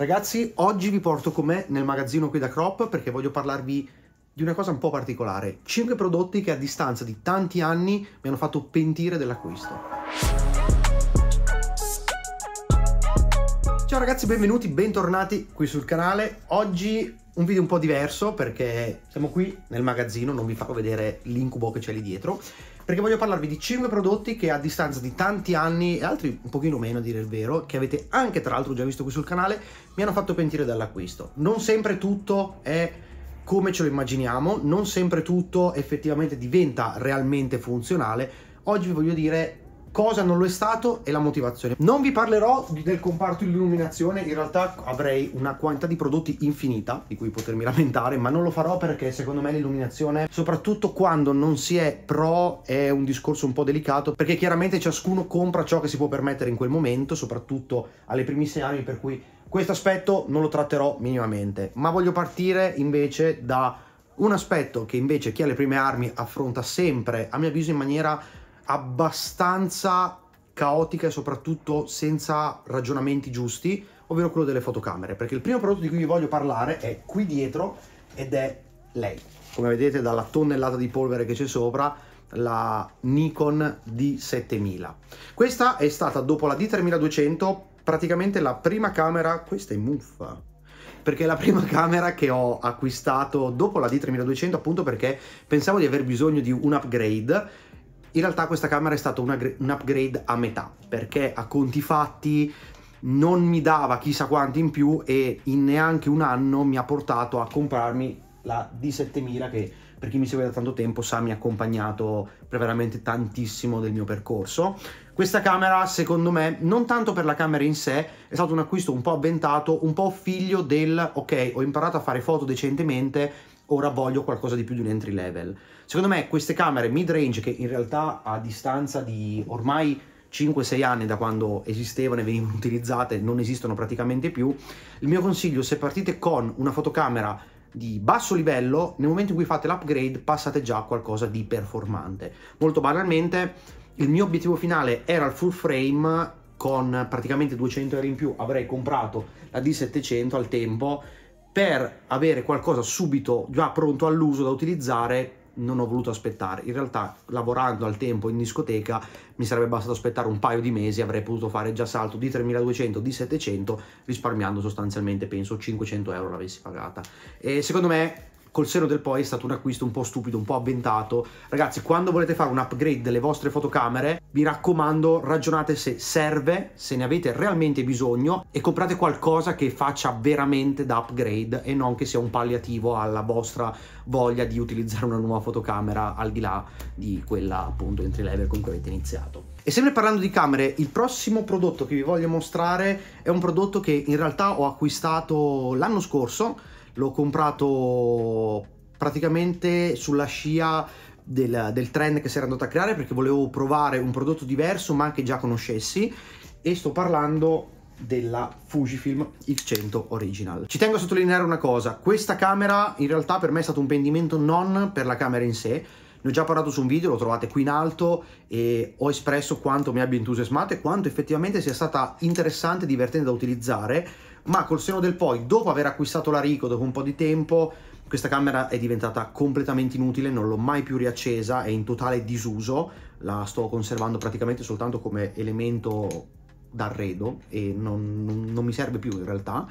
Ragazzi, oggi vi porto con me nel magazzino qui da Crop perché voglio parlarvi di una cosa un po' particolare. 5 prodotti che a distanza di tanti anni mi hanno fatto pentire dell'acquisto. Ciao ragazzi, benvenuti, bentornati qui sul canale. Oggi un video un po' diverso perché siamo qui nel magazzino, non vi farò vedere l'incubo che c'è lì dietro, perché voglio parlarvi di 5 prodotti che a distanza di tanti anni e altri un pochino meno a dire il vero, che avete anche tra l'altro già visto qui sul canale, mi hanno fatto pentire dall'acquisto. Non sempre tutto è come ce lo immaginiamo, non sempre tutto effettivamente diventa realmente funzionale. Oggi vi voglio dire cosa non lo è stato e la motivazione. Non vi parlerò del comparto illuminazione, in realtà avrei una quantità di prodotti infinita di cui potermi lamentare, ma non lo farò perché secondo me l'illuminazione, soprattutto quando non si è pro, è un discorso un po' delicato, perché chiaramente ciascuno compra ciò che si può permettere in quel momento, soprattutto alle primissime armi, per cui questo aspetto non lo tratterò minimamente, ma voglio partire invece da un aspetto che invece chi ha le prime armi affronta sempre, a mio avviso, in maniera abbastanza caotica e soprattutto senza ragionamenti giusti, ovvero quello delle fotocamere, perché il primo prodotto di cui vi voglio parlare è qui dietro ed è lei. Come vedete dalla tonnellata di polvere che c'è sopra, la Nikon D7000. Questa è stata dopo la D3200 praticamente la prima camera, questa è muffa, perché è la prima camera che ho acquistato dopo la D3200 appunto perché pensavo di aver bisogno di un upgrade in realtà questa camera è stata un upgrade a metà, perché a conti fatti non mi dava chissà quanto in più e in neanche un anno mi ha portato a comprarmi la D7000 che per chi mi segue da tanto tempo sa mi ha accompagnato per veramente tantissimo del mio percorso. Questa camera secondo me, non tanto per la camera in sé, è stato un acquisto un po' avventato, un po' figlio del ok ho imparato a fare foto decentemente ora voglio qualcosa di più di un entry level. Secondo me queste camere mid range che in realtà a distanza di ormai 5-6 anni da quando esistevano e venivano utilizzate non esistono praticamente più, il mio consiglio se partite con una fotocamera di basso livello, nel momento in cui fate l'upgrade passate già a qualcosa di performante. Molto banalmente il mio obiettivo finale era il full frame con praticamente 200 euro in più avrei comprato la D700 al tempo per avere qualcosa subito già pronto all'uso da utilizzare non ho voluto aspettare. In realtà, lavorando al tempo in discoteca, mi sarebbe bastato aspettare un paio di mesi, avrei potuto fare già salto di 3200, di 700, risparmiando sostanzialmente, penso, 500 euro l'avessi pagata. E secondo me col seno del poi è stato un acquisto un po' stupido, un po' avventato. Ragazzi, quando volete fare un upgrade delle vostre fotocamere, mi raccomando, ragionate se serve, se ne avete realmente bisogno e comprate qualcosa che faccia veramente da upgrade e non che sia un palliativo alla vostra voglia di utilizzare una nuova fotocamera al di là di quella appunto entry level con cui avete iniziato. E sempre parlando di camere, il prossimo prodotto che vi voglio mostrare è un prodotto che in realtà ho acquistato l'anno scorso, l'ho comprato praticamente sulla scia del, del, trend che si era andato a creare perché volevo provare un prodotto diverso ma che già conoscessi e sto parlando della Fujifilm X100 Original. Ci tengo a sottolineare una cosa, questa camera in realtà per me è stato un pendimento non per la camera in sé, ne ho già parlato su un video, lo trovate qui in alto e ho espresso quanto mi abbia entusiasmato e quanto effettivamente sia stata interessante e divertente da utilizzare, ma col seno del poi, dopo aver acquistato la Rico dopo un po' di tempo, questa camera è diventata completamente inutile, non l'ho mai più riaccesa, è in totale disuso, la sto conservando praticamente soltanto come elemento d'arredo e non, non, non mi serve più in realtà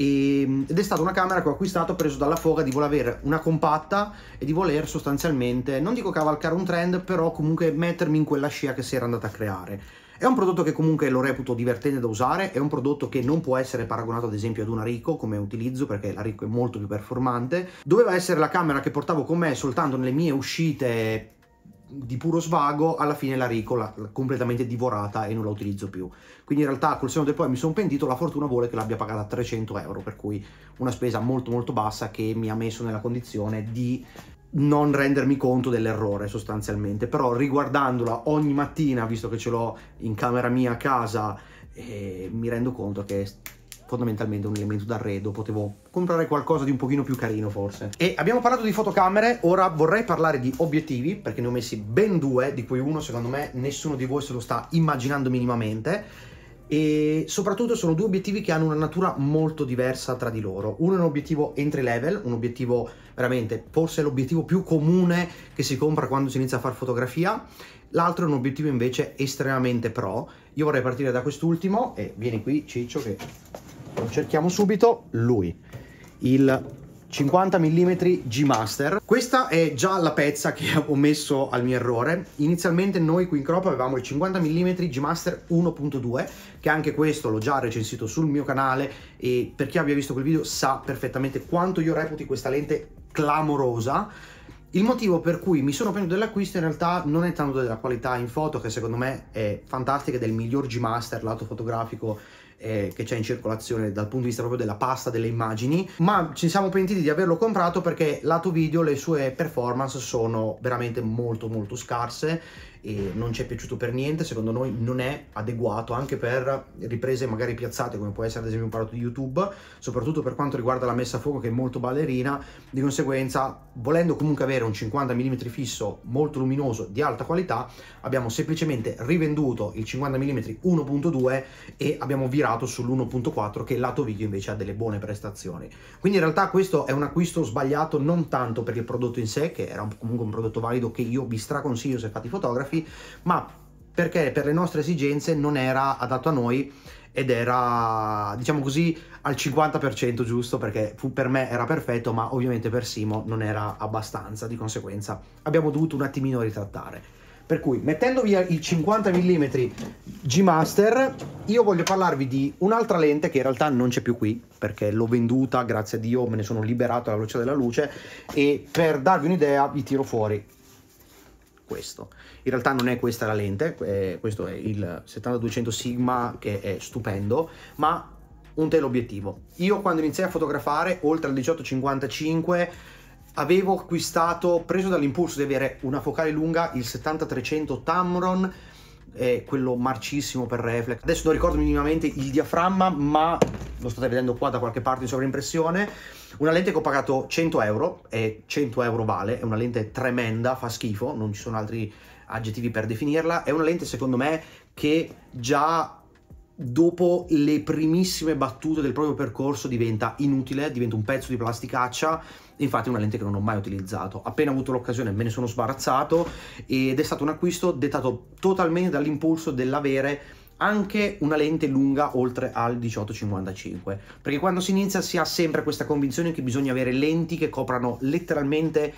Ehm, ed è stata una camera che ho acquistato preso dalla foga di voler avere una compatta e di voler sostanzialmente, non dico cavalcare un trend, però comunque mettermi in quella scia che si era andata a creare. È un prodotto che comunque lo reputo divertente da usare, è un prodotto che non può essere paragonato ad esempio ad una Rico come utilizzo perché la Rico è molto più performante. Doveva essere la camera che portavo con me soltanto nelle mie uscite di puro svago, alla fine la Rico l'ha completamente divorata e non la utilizzo più. Quindi in realtà col seno del poi mi sono pentito, la fortuna vuole che l'abbia pagata 300 euro, per cui una spesa molto molto bassa che mi ha messo nella condizione di non rendermi conto dell'errore sostanzialmente, però riguardandola ogni mattina, visto che ce l'ho in camera mia a casa, eh, mi rendo conto che fondamentalmente un elemento d'arredo, potevo comprare qualcosa di un pochino più carino forse. E abbiamo parlato di fotocamere, ora vorrei parlare di obiettivi, perché ne ho messi ben due, di cui uno secondo me nessuno di voi se lo sta immaginando minimamente e soprattutto sono due obiettivi che hanno una natura molto diversa tra di loro. Uno è un obiettivo entry level, un obiettivo veramente forse l'obiettivo più comune che si compra quando si inizia a fare fotografia, l'altro è un obiettivo invece estremamente pro. Io vorrei partire da quest'ultimo e vieni qui Ciccio che cerchiamo subito, lui, il 50 mm G Master. Questa è già la pezza che ho messo al mio errore. Inizialmente noi qui in crop avevamo il 50 mm G Master 1.2, che anche questo l'ho già recensito sul mio canale e per chi abbia visto quel video sa perfettamente quanto io reputi questa lente clamorosa il motivo per cui mi sono pentito dell'acquisto in realtà non è tanto della qualità in foto, che secondo me è fantastica, ed è il miglior G-Master lato fotografico eh, che c'è in circolazione dal punto di vista proprio della pasta delle immagini, ma ci siamo pentiti di averlo comprato perché lato video le sue performance sono veramente molto molto scarse e non ci è piaciuto per niente, secondo noi non è adeguato anche per riprese magari piazzate come può essere ad esempio un parlato di YouTube, soprattutto per quanto riguarda la messa a fuoco che è molto ballerina, di conseguenza volendo comunque avere un 50 mm fisso molto luminoso di alta qualità abbiamo semplicemente rivenduto il 50 mm 1.2 e abbiamo virato sull'1.4 che lato video invece ha delle buone prestazioni. Quindi in realtà questo è un acquisto sbagliato non tanto per il prodotto in sé che era comunque un prodotto valido che io vi straconsiglio se fate i fotografi, sviluppati, ma perché per le nostre esigenze non era adatto a noi ed era, diciamo così, al 50% giusto, perché per me era perfetto, ma ovviamente per Simo non era abbastanza, di conseguenza abbiamo dovuto un attimino ritrattare. Per cui, mettendo via il 50 mm G Master, io voglio parlarvi di un'altra lente che in realtà non c'è più qui, perché l'ho venduta, grazie a Dio me ne sono liberato alla velocità della luce, e per darvi un'idea vi tiro fuori questo. In realtà non è questa la lente, eh, questo è il 7200 Sigma che è stupendo, ma un teleobiettivo. Io quando iniziai a fotografare, oltre al 1855, avevo acquistato, preso dall'impulso di avere una focale lunga, il 7300 Tamron, eh, quello marcissimo per reflex. Adesso non ricordo minimamente il diaframma, ma lo state vedendo qua da qualche parte in sovraimpressione, una lente che ho pagato 100 euro e 100 euro vale, è una lente tremenda, fa schifo, non ci sono altri aggettivi per definirla, è una lente secondo me che già dopo le primissime battute del proprio percorso diventa inutile, diventa un pezzo di plasticaccia, infatti è una lente che non ho mai utilizzato. Appena avuto l'occasione me ne sono sbarazzato ed è stato un acquisto dettato totalmente dall'impulso dell'avere anche una lente lunga oltre al 1855 perché quando si inizia si ha sempre questa convinzione che bisogna avere lenti che coprano letteralmente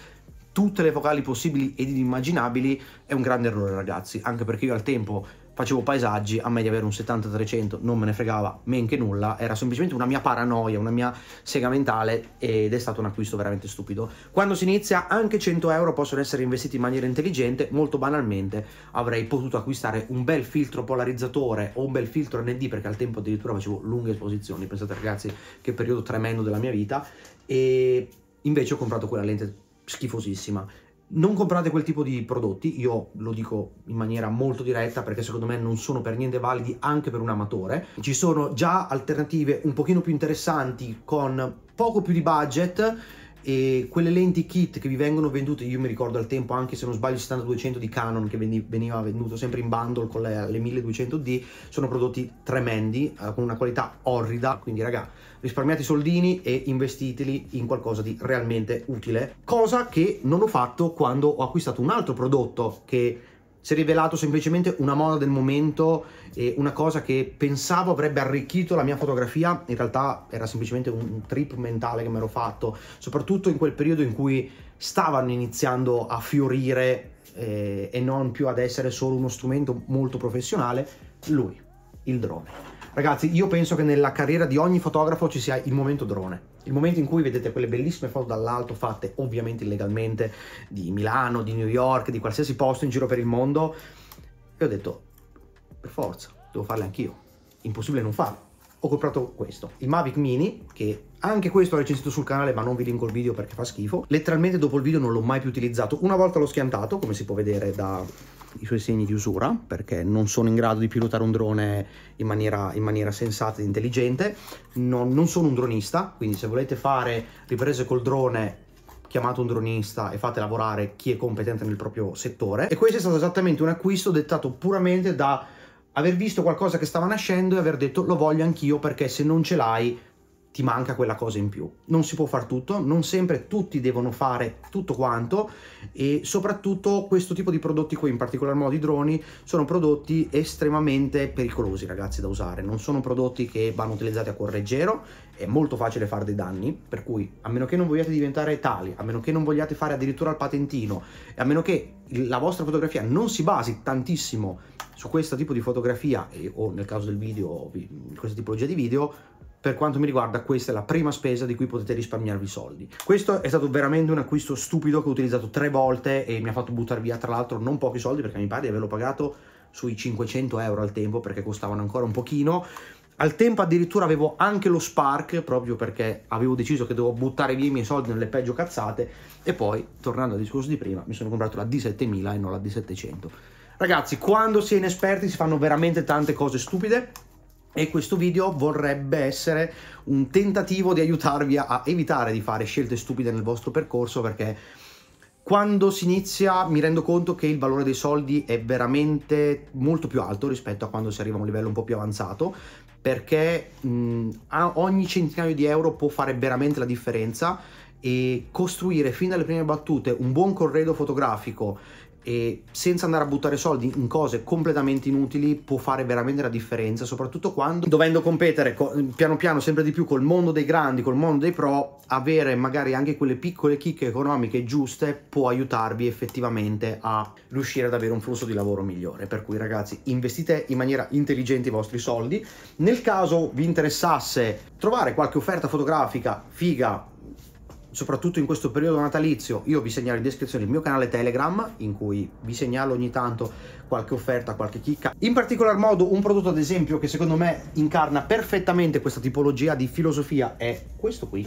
tutte le vocali possibili ed immaginabili è un grande errore ragazzi anche perché io al tempo facevo paesaggi, a me di avere un 70-300 non me ne fregava men che nulla, era semplicemente una mia paranoia, una mia sega mentale ed è stato un acquisto veramente stupido. Quando si inizia anche 100 euro possono essere investiti in maniera intelligente, molto banalmente avrei potuto acquistare un bel filtro polarizzatore o un bel filtro ND perché al tempo addirittura facevo lunghe esposizioni, pensate ragazzi che periodo tremendo della mia vita e invece ho comprato quella lente schifosissima non comprate quel tipo di prodotti, io lo dico in maniera molto diretta perché secondo me non sono per niente validi anche per un amatore. Ci sono già alternative un pochino più interessanti con poco più di budget e quelle lenti kit che vi vengono vendute, io mi ricordo al tempo anche se non sbaglio il 70-200 di Canon che veniva venduto sempre in bundle con le, le 1200D, sono prodotti tremendi, eh, con una qualità orrida, quindi raga risparmiate i soldini e investiteli in qualcosa di realmente utile, cosa che non ho fatto quando ho acquistato un altro prodotto che si è rivelato semplicemente una moda del momento e una cosa che pensavo avrebbe arricchito la mia fotografia, in realtà era semplicemente un trip mentale che mi ero fatto, soprattutto in quel periodo in cui stavano iniziando a fiorire eh, e non più ad essere solo uno strumento molto professionale, lui, il drone. Ragazzi, io penso che nella carriera di ogni fotografo ci sia il momento drone il momento in cui vedete quelle bellissime foto dall'alto fatte ovviamente illegalmente di Milano, di New York, di qualsiasi posto in giro per il mondo, e ho detto, per forza, devo farle anch'io. Impossibile non farlo ho comprato questo, il Mavic Mini, che anche questo ho recensito sul canale ma non vi linko il video perché fa schifo. Letteralmente dopo il video non l'ho mai più utilizzato, una volta l'ho schiantato come si può vedere dai suoi segni di usura perché non sono in grado di pilotare un drone in maniera, in maniera sensata ed intelligente non, non sono un dronista quindi se volete fare riprese col drone chiamate un dronista e fate lavorare chi è competente nel proprio settore. E questo è stato esattamente un acquisto dettato puramente da aver visto qualcosa che stava nascendo e aver detto lo voglio anch'io perché se non ce l'hai ti manca quella cosa in più. Non si può far tutto, non sempre tutti devono fare tutto quanto e soprattutto questo tipo di prodotti qui, in particolar modo i droni, sono prodotti estremamente pericolosi ragazzi da usare, non sono prodotti che vanno utilizzati a cuor leggero, è molto facile fare dei danni, per cui a meno che non vogliate diventare tali, a meno che non vogliate fare addirittura il patentino, e a meno che la vostra fotografia non si basi tantissimo su questo tipo di fotografia e, o nel caso del video, questa tipologia di video, per quanto mi riguarda questa è la prima spesa di cui potete risparmiarvi soldi. Questo è stato veramente un acquisto stupido che ho utilizzato tre volte e mi ha fatto buttare via tra l'altro non pochi soldi perché mi pare di averlo pagato sui 500 euro al tempo perché costavano ancora un pochino. Al tempo addirittura avevo anche lo Spark proprio perché avevo deciso che dovevo buttare via i miei soldi nelle peggio cazzate e poi, tornando al discorso di prima, mi sono comprato la D7000 e non la D700. Ragazzi, quando si è inesperti si fanno veramente tante cose stupide e questo video vorrebbe essere un tentativo di aiutarvi a evitare di fare scelte stupide nel vostro percorso perché quando si inizia mi rendo conto che il valore dei soldi è veramente molto più alto rispetto a quando si arriva a un livello un po' più avanzato perché mh, ogni centinaio di euro può fare veramente la differenza e costruire fin dalle prime battute un buon corredo fotografico e senza andare a buttare soldi in cose completamente inutili può fare veramente la differenza, soprattutto quando dovendo competere con, piano piano sempre di più col mondo dei grandi, col mondo dei pro, avere magari anche quelle piccole chicche economiche giuste può aiutarvi effettivamente a riuscire ad avere un flusso di lavoro migliore. Per cui ragazzi, investite in maniera intelligente i vostri soldi. Nel caso vi interessasse trovare qualche offerta fotografica figa soprattutto in questo periodo natalizio, io vi segnalo in descrizione il mio canale Telegram, in cui vi segnalo ogni tanto qualche offerta, qualche chicca. In particolar modo un prodotto ad esempio che secondo me incarna perfettamente questa tipologia di filosofia è questo qui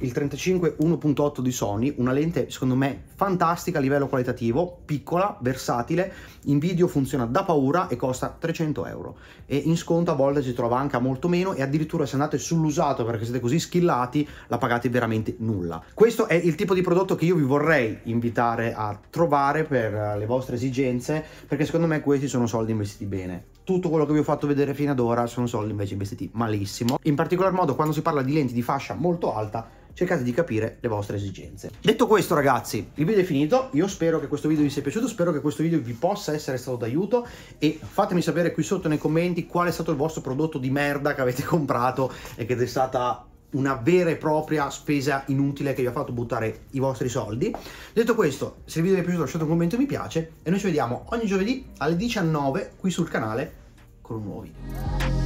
il 35 1.8 di Sony, una lente secondo me fantastica a livello qualitativo, piccola, versatile, in video funziona da paura e costa 300 euro. E in sconto a volte si trova anche a molto meno e addirittura se andate sull'usato perché siete così schillati la pagate veramente nulla. Questo è il tipo di prodotto che io vi vorrei invitare a trovare per eh, le vostre esigenze perché secondo me questi sono soldi investiti bene tutto quello che vi ho fatto vedere fino ad ora sono soldi invece investiti malissimo. In particolar modo quando si parla di lenti di fascia molto alta cercate di capire le vostre esigenze. Detto questo ragazzi, il video è finito, io spero che questo video vi sia piaciuto, spero che questo video vi possa essere stato d'aiuto e fatemi sapere qui sotto nei commenti qual è stato il vostro prodotto di merda che avete comprato e che è stata una vera e propria spesa inutile che vi ha fatto buttare i vostri soldi. Detto questo, se il video vi è piaciuto lasciate un commento e mi piace e noi ci vediamo ogni giovedì alle 19 qui sul canale con un nuovo video.